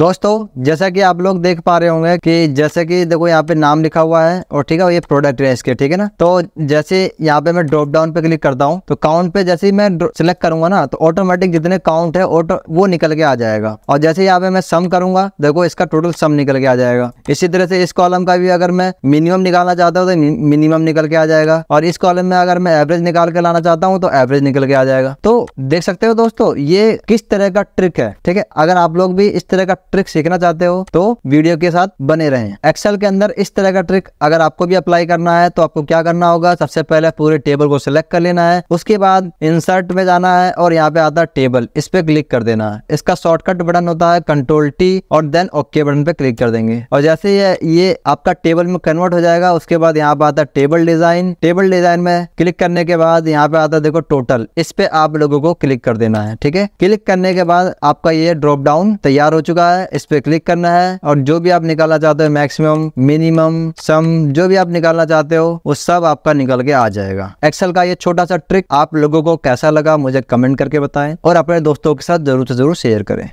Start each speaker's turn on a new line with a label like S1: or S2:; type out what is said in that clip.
S1: दोस्तों जैसा कि आप लोग देख पा रहे होंगे कि जैसे कि देखो यहाँ पे नाम लिखा हुआ है और ठीक है ये प्रोडक्ट है इसके ठीक है ना तो जैसे यहाँ पे मैं ड्रॉप डाउन पे क्लिक करता हूँ तो काउंट पे जैसे ही मैं सिलेक्ट करूंगा ना तो ऑटोमेटिक जितने काउंट है ऑटो वो निकल के आ जाएगा और जैसे यहाँ पे मैं सम करूंगा देखो इसका टोटल सम निकल के आ जाएगा इसी तरह से इस कॉलम का भी अगर मैं मिनिमम निकालना चाहता हूँ तो मिनिमम निकल के आ जाएगा और इस कॉलम में अगर मैं एवरेज निकाल के लाना चाहता हूँ तो एवरेज निकल के आ जाएगा तो देख सकते हो दोस्तों ये किस तरह का ट्रिक है ठीक है अगर आप लोग भी इस तरह का ट्रिक सीखना चाहते हो तो वीडियो के साथ बने रहे एक्सेल के अंदर इस तरह का ट्रिक अगर आपको भी अप्लाई करना है तो आपको क्या करना होगा सबसे पहले पूरे टेबल को सिलेक्ट कर लेना है उसके बाद इंसर्ट में जाना है और यहाँ पे आता है टेबल इस पे क्लिक कर देना है इसका शॉर्टकट बटन होता है कंट्रोल टी और देन ओके बटन पे क्लिक कर देंगे और जैसे ये ये आपका टेबल में कन्वर्ट हो जाएगा उसके बाद यहाँ पे आता है टेबल डिजाइन टेबल डिजाइन में क्लिक करने के बाद यहाँ पे आता है देखो टोटल इस पे आप लोगों को क्लिक कर देना है ठीक है क्लिक करने के बाद आपका ये ड्रॉप डाउन तैयार हो चुका है है इस पे क्लिक करना है और जो भी आप निकालना चाहते हो मैक्सिमम मिनिमम सम जो भी आप निकालना चाहते हो वो सब आपका निकल के आ जाएगा एक्सेल का ये छोटा सा ट्रिक आप लोगों को कैसा लगा मुझे कमेंट करके बताएं और अपने दोस्तों के साथ जरूर से जरूर शेयर करें